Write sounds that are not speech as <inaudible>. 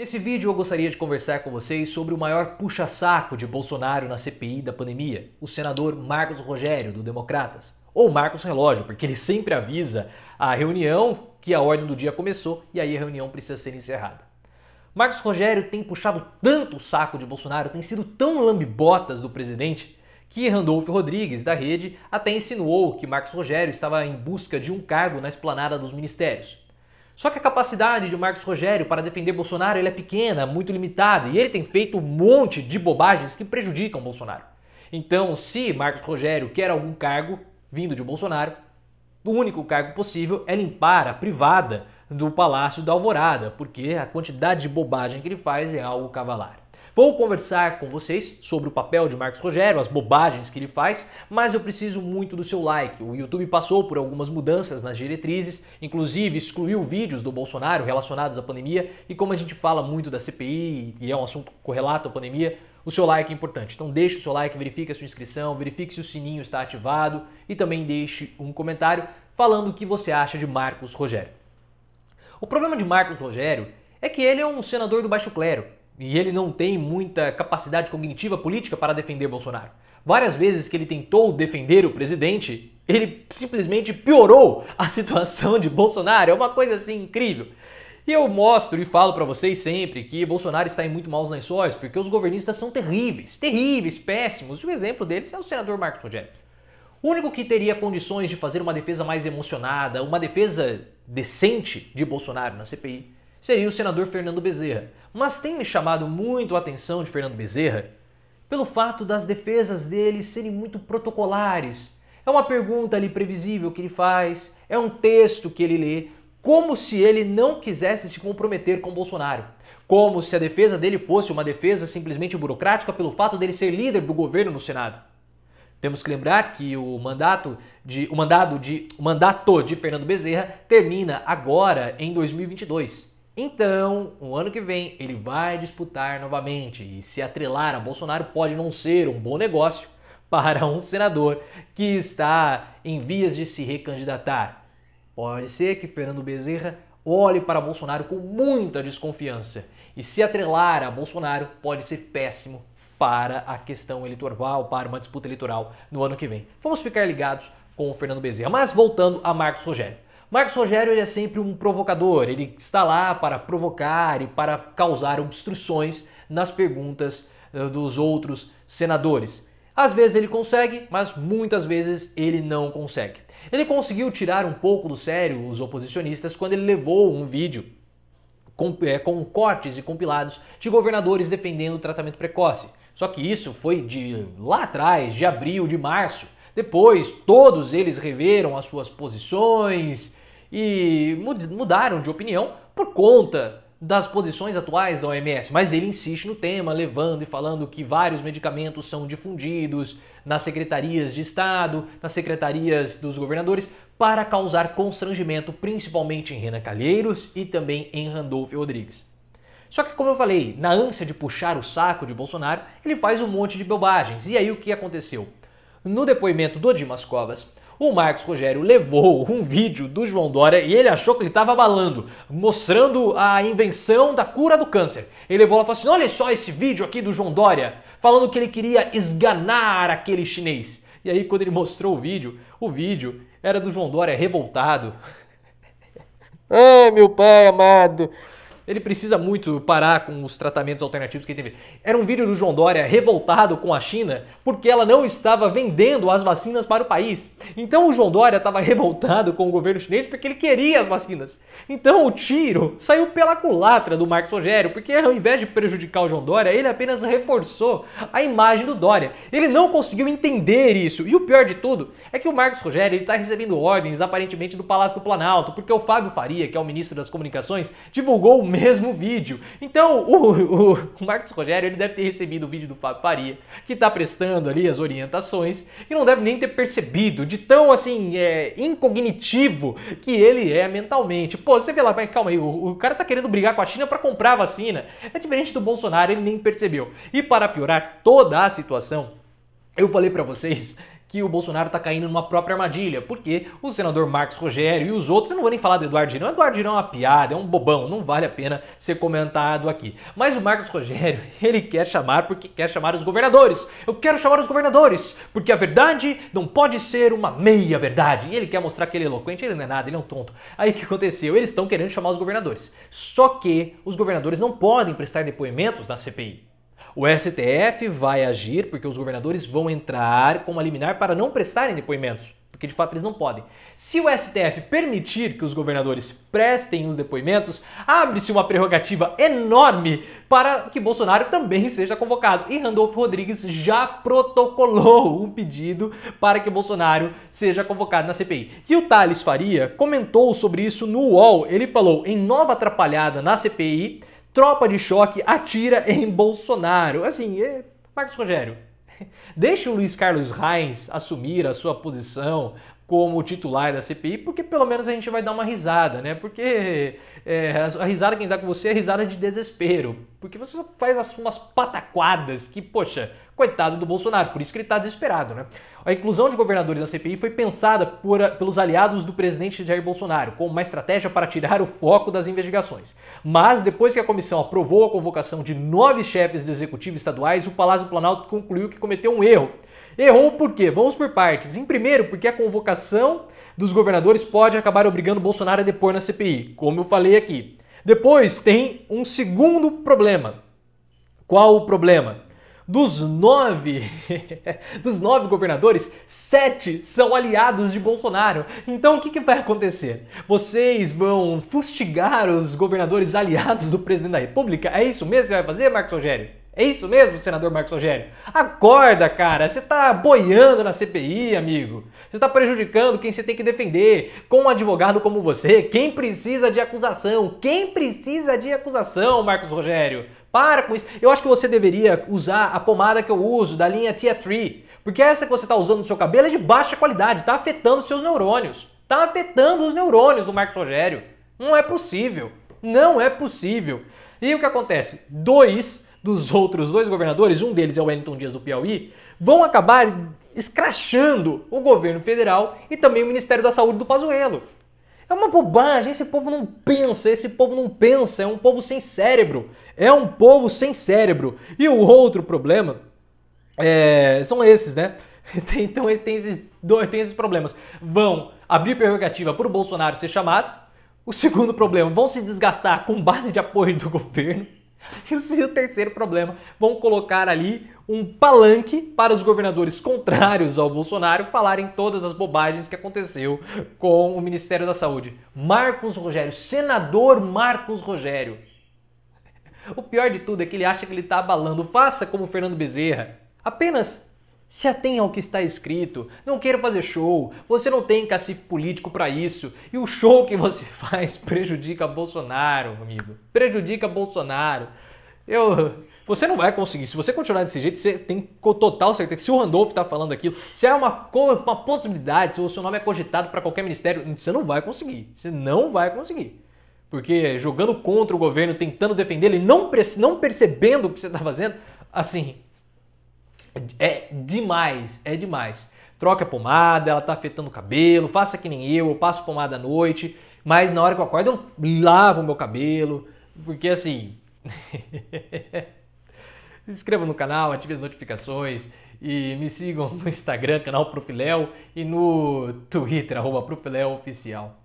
Nesse vídeo eu gostaria de conversar com vocês sobre o maior puxa-saco de Bolsonaro na CPI da pandemia, o senador Marcos Rogério, do Democratas. Ou Marcos Relógio, porque ele sempre avisa a reunião que a ordem do dia começou e aí a reunião precisa ser encerrada. Marcos Rogério tem puxado tanto o saco de Bolsonaro, tem sido tão lambibotas do presidente, que Randolfo Rodrigues, da rede, até insinuou que Marcos Rogério estava em busca de um cargo na esplanada dos ministérios. Só que a capacidade de Marcos Rogério para defender Bolsonaro é pequena, muito limitada, e ele tem feito um monte de bobagens que prejudicam Bolsonaro. Então, se Marcos Rogério quer algum cargo vindo de Bolsonaro, o único cargo possível é limpar a privada do Palácio da Alvorada, porque a quantidade de bobagem que ele faz é algo cavalar. Vou conversar com vocês sobre o papel de Marcos Rogério, as bobagens que ele faz, mas eu preciso muito do seu like. O YouTube passou por algumas mudanças nas diretrizes, inclusive excluiu vídeos do Bolsonaro relacionados à pandemia, e como a gente fala muito da CPI e é um assunto correlato à pandemia, o seu like é importante. Então deixe o seu like, verifique a sua inscrição, verifique se o sininho está ativado e também deixe um comentário falando o que você acha de Marcos Rogério. O problema de Marcos Rogério é que ele é um senador do baixo clero e ele não tem muita capacidade cognitiva política para defender Bolsonaro. Várias vezes que ele tentou defender o presidente, ele simplesmente piorou a situação de Bolsonaro. É uma coisa assim incrível. E eu mostro e falo para vocês sempre que Bolsonaro está em muito maus lençóis, porque os governistas são terríveis, terríveis, péssimos. E o exemplo deles é o senador Marcos Rogério. O único que teria condições de fazer uma defesa mais emocionada, uma defesa decente de Bolsonaro na CPI, seria o senador Fernando Bezerra. Mas tem me chamado muito a atenção de Fernando Bezerra pelo fato das defesas dele serem muito protocolares. É uma pergunta ali previsível que ele faz, é um texto que ele lê, como se ele não quisesse se comprometer com Bolsonaro. Como se a defesa dele fosse uma defesa simplesmente burocrática pelo fato dele ser líder do governo no Senado. Temos que lembrar que o mandato de o mandado de o mandato de Fernando Bezerra termina agora em 2022. Então, o ano que vem, ele vai disputar novamente e se atrelar a Bolsonaro pode não ser um bom negócio para um senador que está em vias de se recandidatar. Pode ser que Fernando Bezerra olhe para Bolsonaro com muita desconfiança e se atrelar a Bolsonaro pode ser péssimo para a questão eleitoral, para uma disputa eleitoral no ano que vem. Vamos ficar ligados com o Fernando Bezerra. Mas voltando a Marcos Rogério. Marcos Rogério ele é sempre um provocador, ele está lá para provocar e para causar obstruções nas perguntas eh, dos outros senadores. Às vezes ele consegue, mas muitas vezes ele não consegue. Ele conseguiu tirar um pouco do sério os oposicionistas quando ele levou um vídeo com, é, com cortes e compilados de governadores defendendo o tratamento precoce. Só que isso foi de lá atrás, de abril, de março. Depois, todos eles reveram as suas posições, e mudaram de opinião por conta das posições atuais da OMS, mas ele insiste no tema, levando e falando que vários medicamentos são difundidos nas secretarias de Estado, nas secretarias dos governadores, para causar constrangimento, principalmente em Renan Calheiros e também em Randolfo Rodrigues. Só que, como eu falei, na ânsia de puxar o saco de Bolsonaro, ele faz um monte de bobagens. E aí o que aconteceu? No depoimento do Dimas Covas, o Marcos Rogério levou um vídeo do João Dória e ele achou que ele estava abalando, mostrando a invenção da cura do câncer. Ele levou lá e falou assim: olha só esse vídeo aqui do João Dória, falando que ele queria esganar aquele chinês. E aí, quando ele mostrou o vídeo, o vídeo era do João Dória revoltado. <laughs> Ai, meu pai amado, ele precisa muito parar com os tratamentos alternativos que ele teve. Era um vídeo do João Dória revoltado com a China porque ela não estava vendendo as vacinas para o país. Então o João Dória estava revoltado com o governo chinês porque ele queria as vacinas. Então o tiro saiu pela culatra do Marcos Rogério, porque ao invés de prejudicar o João Dória, ele apenas reforçou a imagem do Dória. Ele não conseguiu entender isso. E o pior de tudo é que o Marcos Rogério está recebendo ordens aparentemente do Palácio do Planalto, porque o Fábio Faria, que é o ministro das Comunicações, divulgou o mesmo vídeo. Então, o, o, o Marcos Rogério ele deve ter recebido o vídeo do Fábio Faria, que está prestando ali as orientações, e não deve nem ter percebido de tão, assim, é, incognitivo que ele é mentalmente. Pô, você vê lá, mas calma aí, o, o cara tá querendo brigar com a China para comprar vacina. É diferente do Bolsonaro, ele nem percebeu. E para piorar toda a situação, eu falei para vocês que o Bolsonaro está caindo numa própria armadilha, porque o senador Marcos Rogério e os outros, eu não vou nem falar do Eduardo Girão, o Eduardo Girão é uma piada, é um bobão, não vale a pena ser comentado aqui. Mas o Marcos Rogério, <laughs> ele quer chamar porque quer chamar os governadores. Eu quero chamar os governadores, porque a verdade não pode ser uma meia-verdade. E ele quer mostrar que ele é eloquente, ele não é nada, ele é um tonto. Aí o que aconteceu? Eles estão querendo chamar os governadores. Só que os governadores não podem prestar depoimentos na CPI. O STF vai agir porque os governadores vão entrar com uma liminar para não prestarem depoimentos, porque de fato eles não podem. Se o STF permitir que os governadores prestem os depoimentos, abre-se uma prerrogativa enorme para que Bolsonaro também seja convocado. E Randolfo Rodrigues já protocolou um pedido para que Bolsonaro seja convocado na CPI. E o Thales Faria comentou sobre isso no UOL. Ele falou em nova atrapalhada na CPI Tropa de choque atira em Bolsonaro. Assim, é... Marcos Rogério, <laughs> deixe o Luiz Carlos Reis assumir a sua posição como titular da CPI, porque pelo menos a gente vai dar uma risada, né? Porque é, a risada que a gente dá com você é risada de desespero, porque você faz umas pataquadas que, poxa, Coitado do Bolsonaro, por isso que ele está desesperado, né? A inclusão de governadores na CPI foi pensada por, pelos aliados do presidente Jair Bolsonaro, como uma estratégia para tirar o foco das investigações. Mas, depois que a comissão aprovou a convocação de nove chefes do executivo estaduais, o Palácio do Planalto concluiu que cometeu um erro. Errou por quê? Vamos por partes. Em primeiro, porque a convocação dos governadores pode acabar obrigando Bolsonaro a depor na CPI, como eu falei aqui. Depois tem um segundo problema. Qual o problema? Dos nove, <laughs> dos nove governadores, sete são aliados de Bolsonaro. Então o que, que vai acontecer? Vocês vão fustigar os governadores aliados do presidente da República? É isso mesmo que você vai fazer, Marcos Rogério? É isso mesmo, senador Marcos Rogério? Acorda, cara! Você tá boiando na CPI, amigo. Você tá prejudicando quem você tem que defender. Com um advogado como você, quem precisa de acusação? Quem precisa de acusação, Marcos Rogério? Para com isso. Eu acho que você deveria usar a pomada que eu uso, da linha Tia Tree. Porque essa que você tá usando no seu cabelo é de baixa qualidade, tá afetando seus neurônios. Tá afetando os neurônios do Marcos Rogério. Não é possível. Não é possível. E o que acontece? Dois dos outros dois governadores, um deles é o Wellington Dias do Piauí, vão acabar escrachando o governo federal e também o Ministério da Saúde do Pazuello. É uma bobagem, esse povo não pensa, esse povo não pensa, é um povo sem cérebro. É um povo sem cérebro. E o outro problema é, são esses, né? <laughs> então tem esses, dois, tem esses problemas. Vão abrir prerrogativa para o Bolsonaro ser chamado. O segundo problema, vão se desgastar com base de apoio do governo. E <laughs> é o terceiro problema, vão colocar ali um palanque para os governadores contrários ao Bolsonaro falarem todas as bobagens que aconteceu com o Ministério da Saúde. Marcos Rogério, senador Marcos Rogério. O pior de tudo é que ele acha que ele está abalando. Faça como Fernando Bezerra. Apenas se atém ao que está escrito. Não queira fazer show. Você não tem cacife político para isso. E o show que você <laughs> faz prejudica Bolsonaro, amigo. Prejudica Bolsonaro. Eu, você não vai conseguir. Se você continuar desse jeito, você tem total certeza que se o Randolph está falando aquilo, se é uma, uma possibilidade, se o seu nome é cogitado para qualquer ministério, você não vai conseguir. Você não vai conseguir. Porque jogando contra o governo, tentando defender ele, não, não percebendo o que você está fazendo, assim, é demais, é demais. Troca a pomada, ela tá afetando o cabelo, faça que nem eu, eu passo pomada à noite, mas na hora que eu acordo eu lavo o meu cabelo, porque assim. <laughs> se inscrevam no canal, ativem as notificações e me sigam no Instagram, canal Profiléu, e no Twitter, arroba Profiléu Oficial.